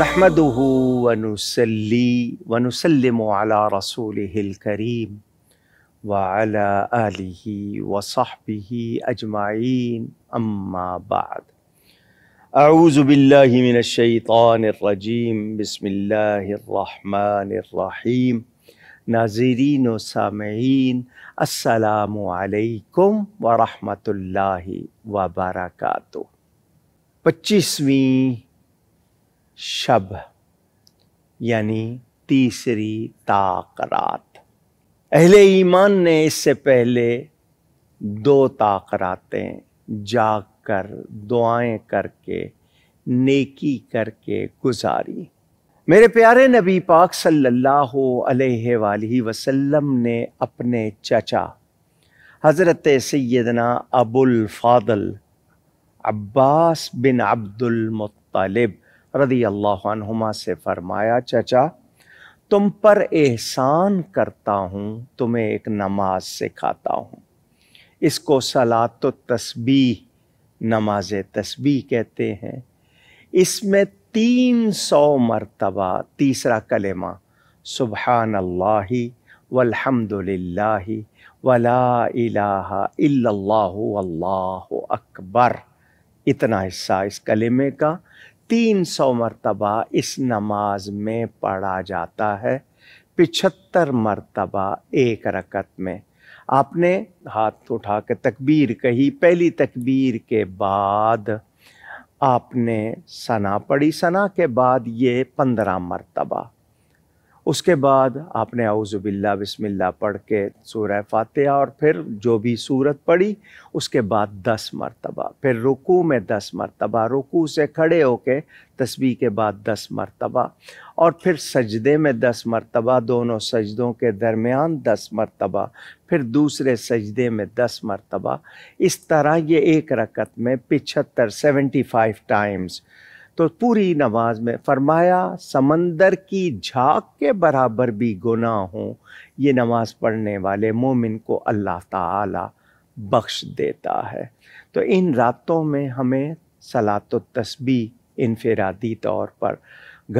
नहमदह वनुसली वनुसलम अला रसूल करीम वाला आलि वसाहबी अजमाइन अम्मा बाद आऊज़बिल्लिमिनशैतानरजीम बसमीम नाजरीन सामीन असलकम वरहमल वबरक पच्चीसवीं शब यानी तीसरी ताकरात अहले ईमान ने इससे पहले दो ताकरातें जाग कर दुआएं करके नेकी करके गुजारी मेरे प्यारे नबी पाक सल्लल्लाहु अलैहि वसल्लम ने अपने चचा हज़रत सैदना अबुल फ़ादल अब्बास बिन अब्दुल मुत्तलिब रदी अल्लाहुमा से फरमाया चचा तुम पर एहसान करता हूँ तुम्हें एक नमाज सिखाता हूँ इसको सलात तस्बी नमाज तस्बी कहते हैं इसमें तीन सौ मरतबा तीसरा कलेमा सुबहान अल्लाह वल्हम्दुलिल्लाह वला अल्लाह अकबर इतना हिस्सा इस कलेमे का तीन सौ मरतबा इस नमाज में पढ़ा जाता है पिछहत्तर मरतबा एक रकत में आपने हाथ उठा के तकबीर कही पहली तकबीर के बाद आपने सना पढ़ी सना के बाद ये पंद्रह मरतबा उसके बाद आपने आउज़बिल्ला बिस्मिल्ला पढ़ के सूरह फातिहा और फिर जो भी सूरत पढ़ी उसके बाद दस मरतबा फिर रुकू में दस मरतबा रुकू से खड़े होके तस्वी के बाद दस मरतबा और फिर सजदे में दस मरतबा दोनों सजदों के दरमियान दस मरतबा फिर दूसरे सजदे में दस मरतबा इस तरह ये एक रकत में पिछहत्तर सेवेंटी फाइव टाइम्स तो पूरी नमाज में फरमाया समंदर की झाक के बराबर भी गुना हो ये नमाज पढ़ने वाले मोमिन को अल्लाह ताला बख्श देता है तो इन रातों में हमें सलात तस्बी इनफरादी तौर पर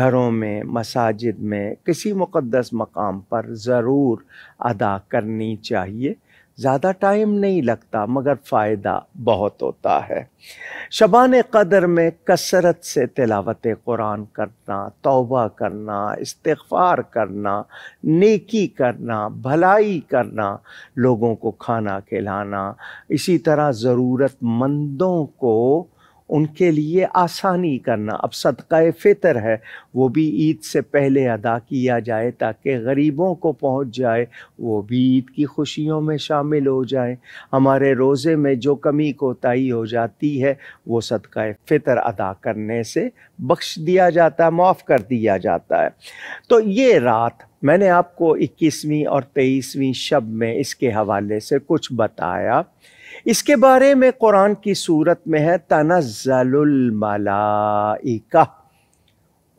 घरों में मसाजिद में किसी मुक़दस मकाम पर ज़रूर अदा करनी चाहिए ज़्यादा टाइम नहीं लगता मगर फ़ायदा बहुत होता है शबान कदर में कसरत से तिलावत कुरान करना तौबा करना इस्तफ़ार करना नेकी करना भलाई करना लोगों को खाना खिलाना इसी तरह ज़रूरतमंदों को उनके लिए आसानी करना अब सदका फ़ितर है वो भी ईद से पहले अदा किया जाए ताकि गरीबों को पहुंच जाए वो भी ईद की खुशियों में शामिल हो जाए हमारे रोज़े में जो कमी कोताही हो जाती है वो सदका फ़ितर अदा करने से बख्श दिया जाता है माफ़ कर दिया जाता है तो ये रात मैंने आपको 21वीं और 23वीं शब में इसके हवाले से कुछ बताया इसके बारे में कुरान की सूरत में है तनज़लमलाइका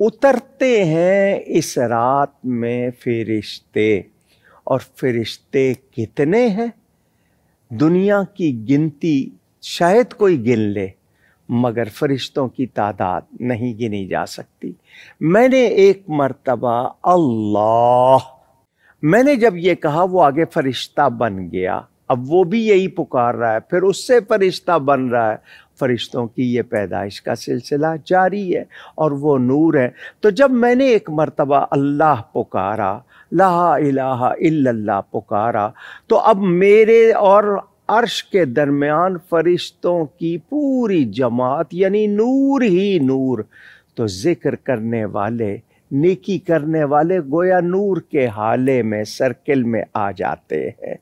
उतरते हैं इस रात में फरिश्ते और फरिश्ते कितने हैं दुनिया की गिनती शायद कोई गिन ले मगर फरिश्तों की तादाद नहीं गिनी जा सकती मैंने एक मर्तबा अल्लाह मैंने जब ये कहा वो आगे फरिश्ता बन गया अब वो भी यही पुकार रहा है फिर उससे फरिश्ता बन रहा है फरिश्तों की ये पैदाइश का सिलसिला जारी है और वो नूर है तो जब मैंने एक मरतबा अल्लाह पुकारा ला इलाहा इल्लल्लाह पुकारा तो अब मेरे और अर्श के दरमियान फरिश्तों की पूरी जमात यानी नूर ही नूर तो ज़िक्र करने वाले नेकी करने वाले गोया नूर के हाले में सर्किल में आ जाते हैं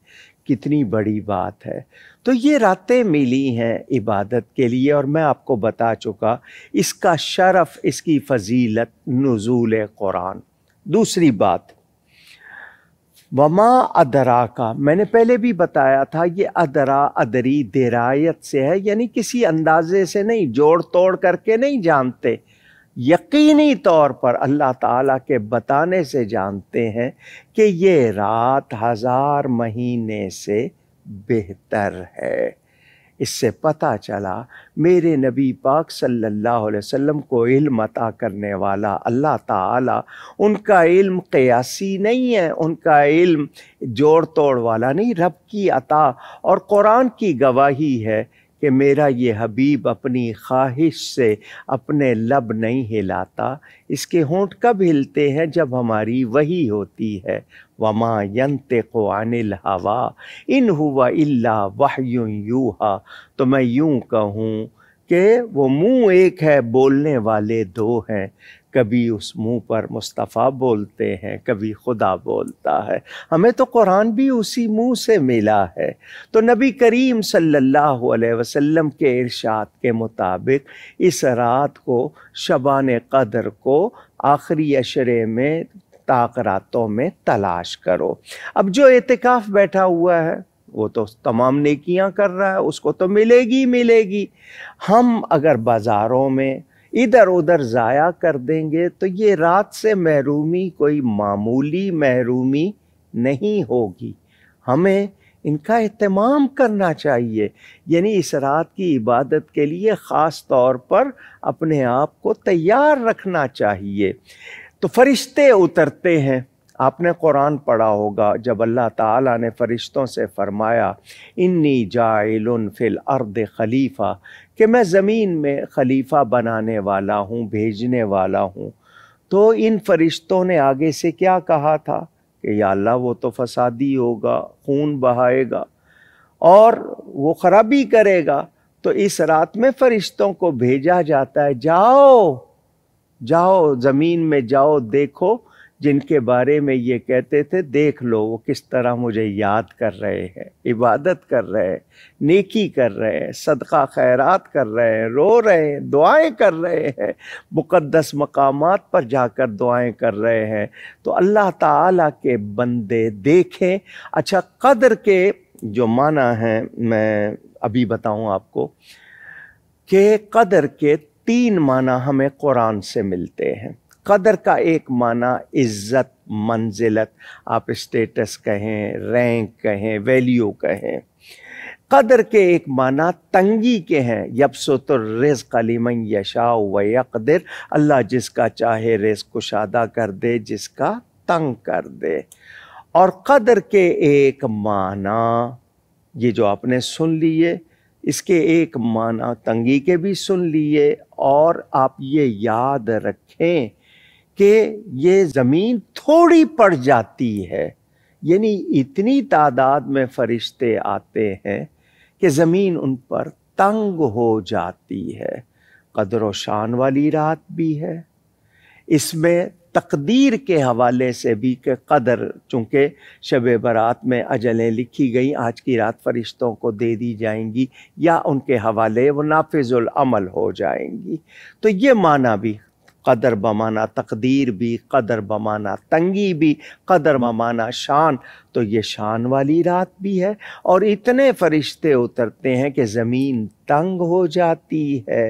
कितनी बड़ी बात है तो ये रातें मिली हैं इबादत के लिए और मैं आपको बता चुका इसका शरफ इसकी फजीलत नज़ूल कुरान दूसरी बात वमा अदरा का मैंने पहले भी बताया था ये अदरा अदरी दरायत से है यानी किसी अंदाजे से नहीं जोड़ तोड़ करके नहीं जानते यकीनी तौर पर अल्लाह ताला के बताने से जानते हैं कि ये रात हज़ार महीने से बेहतर है इससे पता चला मेरे नबी पाक सल्लल्लाहु अलैहि वसल्लम को इल्म अता करने वाला अल्लाह ताला उनका इल्म क़यासी नहीं है उनका इल्म जोड़ तोड़ वाला नहीं रब की अता और कुरान की गवाही है कि मेरा ये हबीब अपनी ख्वाहिश से अपने लब नहीं हिलाता इसके होंठ कब हिलते हैं जब हमारी वही होती है वमा यंत को अनिल हवा इन हुआ इल्ला वाह यूहा तो मैं यूं कहूँ कि वो मुंह एक है बोलने वाले दो हैं कभी उस मुंह पर मुस्तफ़ा बोलते हैं कभी खुदा बोलता है हमें तो कुरान भी उसी मुंह से मिला है तो नबी करीम सल्लल्लाहु अलैहि वसल्लम के इरशाद के मुताबिक इस रात को शबान कदर को आखिरी अशरे में ताकरातों में तलाश करो अब जो एतकाफ़ बैठा हुआ है वो तो तमाम नेकियां कर रहा है उसको तो मिलेगी मिलेगी हम अगर बाज़ारों में इधर उधर ज़ाया कर देंगे तो ये रात से महरूमी कोई मामूली महरूमी नहीं होगी हमें इनका अहतमाम करना चाहिए यानी इस रात की इबादत के लिए ख़ास तौर पर अपने आप को तैयार रखना चाहिए तो फरिश्ते उतरते हैं आपने कुरान पढ़ा होगा जब अल्लाह ताला ने फ़रिश्तों से फ़रमाया इन्नी जाइल फ़िल अर्द खलीफ़ा कि मैं ज़मीन में खलीफ़ा बनाने वाला हूँ भेजने वाला हूँ तो इन फ़रिश्तों ने आगे से क्या कहा था कि या अल्लाह वो तो फसादी होगा खून बहाएगा और वो ख़राबी करेगा तो इस रात में फ़रिश्तों को भेजा जाता है जाओ जाओ ज़मीन में जाओ देखो जिनके बारे में ये कहते थे देख लो वो किस तरह मुझे याद कर रहे हैं इबादत कर रहे हैं नेकी कर रहे हैं सदका खैरात कर रहे हैं रो रहे हैं दुआएं कर रहे हैं मुक़दस मकाम पर जाकर दुआएं कर रहे हैं तो अल्लाह ताला के बंदे देखें अच्छा कदर के जो माना है मैं अभी बताऊं आपको कि कदर के तीन माना हमें कुरान से मिलते हैं कदर का एक माना इज़्ज़त मंजिलत आप स्टेटस कहें रैंक कहें वैल्यू कहें कदर के एक माना तंगी के हैं तो रेज कलीम यशा व यकदर अल्लाह जिसका चाहे रेज कुशादा कर दे जिसका तंग कर दे और कदर के एक माना ये जो आपने सुन लिए इसके एक माना तंगी के भी सुन लिए और आप ये याद रखें कि ये ज़मीन थोड़ी पड़ जाती है यानी इतनी तादाद में फरिश्ते आते हैं कि ज़मीन उन पर तंग हो जाती है कदर व शान वाली रात भी है इसमें तकदीर के हवाले से भी के कदर चूँकि शब बरात में अजलें लिखी गई आज की रात फरिश्तों को दे दी जाएंगी या उनके हवाले वो अमल हो जाएंगी तो ये माना भी कदर बमाना तकदीर भी कदर बमाना तंगी भी कदर बमाना शान तो ये शान वाली रात भी है और इतने फरिश्ते उतरते हैं कि ज़मीन तंग हो जाती है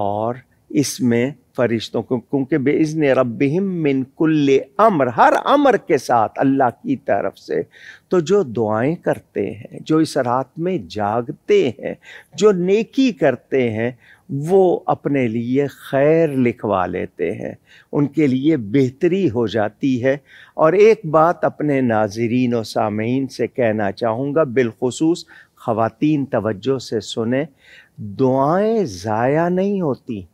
और इसमें फरिश्तों को क्योंकि बेज़न रबिम मिन अमर हर अमर के साथ अल्लाह की तरफ से तो जो दुआएं करते हैं जो इस रात में जागते हैं जो नेकी करते हैं वो अपने लिए खैर लिखवा लेते हैं उनके लिए बेहतरी हो जाती है और एक बात अपने नाजरीन और सामीन से कहना चाहूँगा बिलखसूस ख़वातीन तवज्जो से सुने दुआएं ज़ाया नहीं होती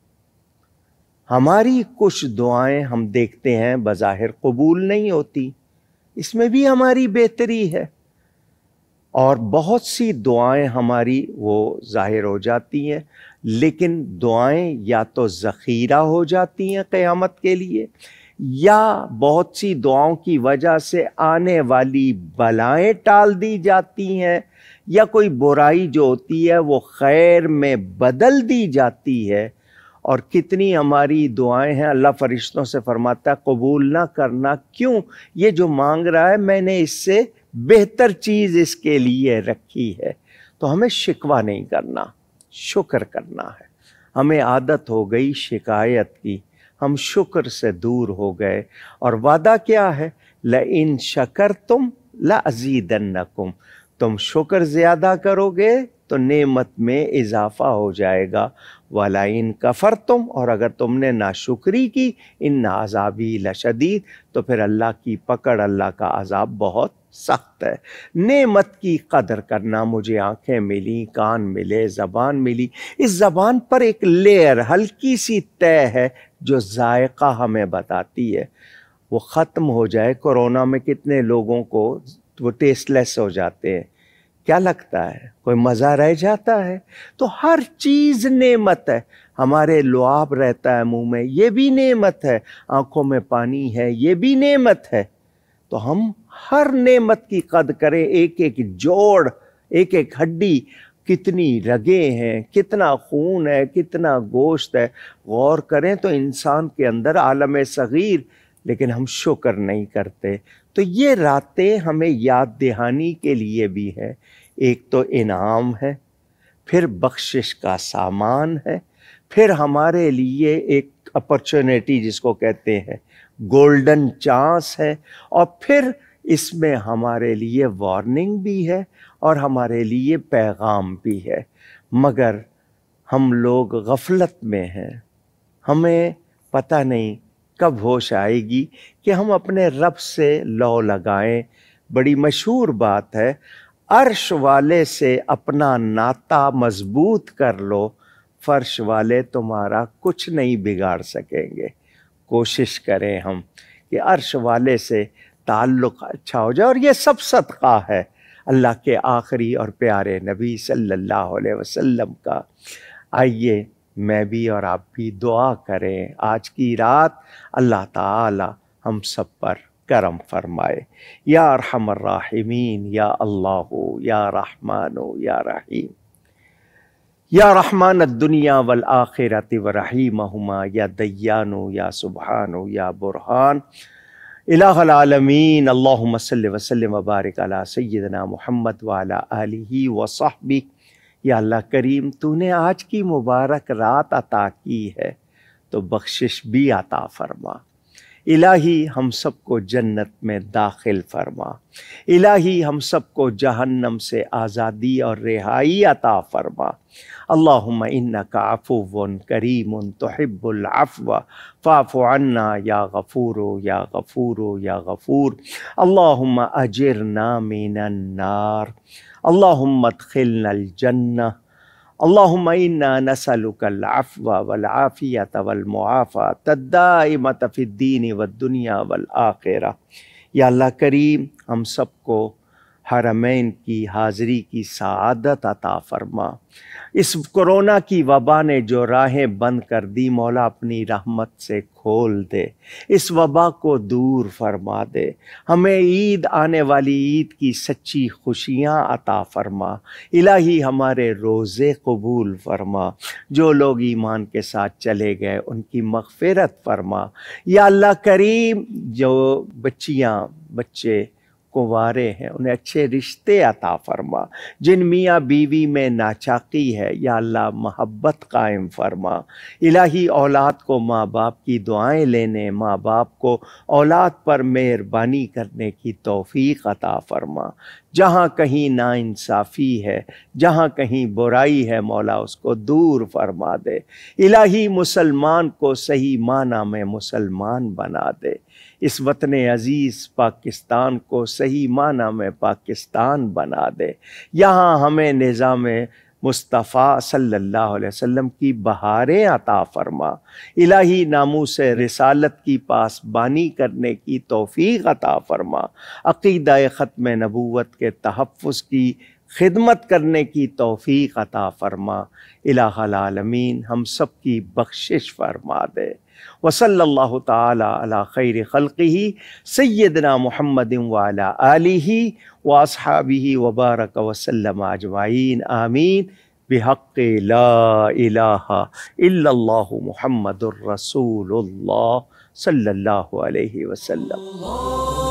हमारी कुछ दुआएं हम देखते हैं बज़ाहिर कबूल नहीं होती इसमें भी हमारी बेहतरी है और बहुत सी दुआएं हमारी वो ज़ाहिर हो जाती हैं लेकिन दुआएं या तो ज़ख़ीरा हो जाती हैं क़यामत के लिए या बहुत सी दुआओं की वजह से आने वाली बलाएं टाल दी जाती हैं या कोई बुराई जो होती है वो खैर में बदल दी जाती है और कितनी हमारी दुआएं हैं अल्लाह फरिश्तों से फरमाता कबूल ना करना क्यों ये जो मांग रहा है मैंने इससे बेहतर चीज़ इसके लिए रखी है तो हमें शिकवा नहीं करना शुक्र करना है हमें आदत हो गई शिकायत की हम शुक्र से दूर हो गए और वादा क्या है ल इन शकर तुम ला अजीदन्नकुम तुम शुक्र ज़्यादा करोगे तो नेमत में इजाफा हो जाएगा वाला इन कफ़र तुम और अगर तुमने नाशुक्री की इन नाजाबी लशदीद तो फिर अल्लाह की पकड़ अल्लाह का अजाब बहुत सख्त है नेमत की कदर करना मुझे आंखें मिली कान मिले ज़बान मिली इस ज़बान पर एक लेयर हल्की सी तय है जो जायका हमें बताती है वो ख़त्म हो जाए कोरोना में कितने लोगों को वो टेस्टलेस हो जाते हैं क्या लगता है कोई मज़ा रह जाता है तो हर चीज़ नेमत है हमारे लुआब रहता है मुंह में ये भी नेमत है आंखों में पानी है ये भी नेमत है तो हम हर नेमत की कद करें एक एक जोड़ एक एक हड्डी कितनी रगे हैं कितना खून है कितना गोश्त है गौर करें तो इंसान के अंदर आलम सग़ीर लेकिन हम शुक्र नहीं करते तो ये रातें हमें याद दहानी के लिए भी हैं एक तो इनाम है फिर बख्शिश का सामान है फिर हमारे लिए एक अपॉर्चुनिटी जिसको कहते हैं गोल्डन चांस है और फिर इसमें हमारे लिए वार्निंग भी है और हमारे लिए पैगाम भी है मगर हम लोग गफलत में हैं हमें पता नहीं कब होश आएगी कि हम अपने रब से लौ लगाएं बड़ी मशहूर बात है अर्श वाले से अपना नाता मजबूत कर लो फर्श वाले तुम्हारा कुछ नहीं बिगाड़ सकेंगे कोशिश करें हम कि अर्श वाले से ताल्लुक़ अच्छा हो जाए और ये सब सदका है अल्लाह के आखिरी और प्यारे नबी सल्लल्लाहु अलैहि वसल्लम का आइए मैं भी और आप भी दुआ करें आज की रात अल्लाह ताला हम सब पर करम फरमाए या राहमीन या अल्लाह या रहमान या रहीम या रहमान दुनिया वल आखिरत व रहीमा या दैयानो या सुबहानो या बुरहान इलामीन अल्लाम वसल वबारक सैदना मोहम्मद वाला आलि वसाहबी या अल्लाह करीम तूने आज की मुबारक रात अता की है तो बख्शिश भी अता फरमा इलाही हम सबको जन्नत में दाखिल फरमा इलाही हम सबको जहन्नम से आज़ादी और रिहाई अता फरमा अल्लाहुम्मा इन्नका अफ़ुवन करीम तुहिब्बुल अफ़व फ़ाफ़ु अन्ना या गफ़ूर या गफ़ूर या गफ़ूर अल्लाहुम्मा अजिरना मिनन्नार नार अल्लामदखिलजन्ना अल्लाम नसलकफ़ वलाफ़ियत वलमुआफ़ा तद्दामत फ़िद्दीन व दुनिया वल आखिरा या अल्लाह करीम हम सबको हरमैन की हाज़री की सदत अता फरमा इस कोरोना की वबा ने जो राहें बंद कर दी मौला अपनी रहमत से खोल दे इस वबा को दूर फरमा दे हमें ईद आने वाली ईद की सच्ची खुशियाँ अता फरमा इलाही हमारे रोज़े कबूल फरमा जो लोग ईमान के साथ चले गए उनकी मगफ़रत फरमा या अल्लाह करीम जो बच्चियाँ बच्चे कुंवारे हैं उन्हें अच्छे रिश्ते अता फरमा जिन मियाँ बीवी में नाचाकी है या अल्लाह मोहब्बत कायम फरमा इलाही औलाद को माँ बाप की दुआएं लेने माँ बाप को औलाद पर मेहरबानी करने की तौफीक अता फरमा जहाँ कहीं नाइंसाफ़ी है जहाँ कहीं बुराई है मौला उसको दूर फरमा दे इलाही मुसलमान को सही माना में मुसलमान बना दे इस वतन अज़ीज़ पाकिस्तान को सही माना में पाकिस्तान बना दे यहाँ हमें निज़ाम मुस्तफ़ा सल्लल्लाहु अलैहि वसल्लम की बहारें अता फरमा इलाही नामों से रिसालत की पासबानी करने की तोफ़ी अता फरमा अकीद ख़त्म नबूत के तहफ़ की खिदमत करने की तोफ़ी अता फ़रमा इलामीन हम सब की बख्शिश फरमा दे वसल्ला तला खैर खलक़ी सैदना महमद वाला आलि वासहाबी वबारक वसलम आजमाइन आमीन बेहक ला महमद रसूल सल्ला वसलम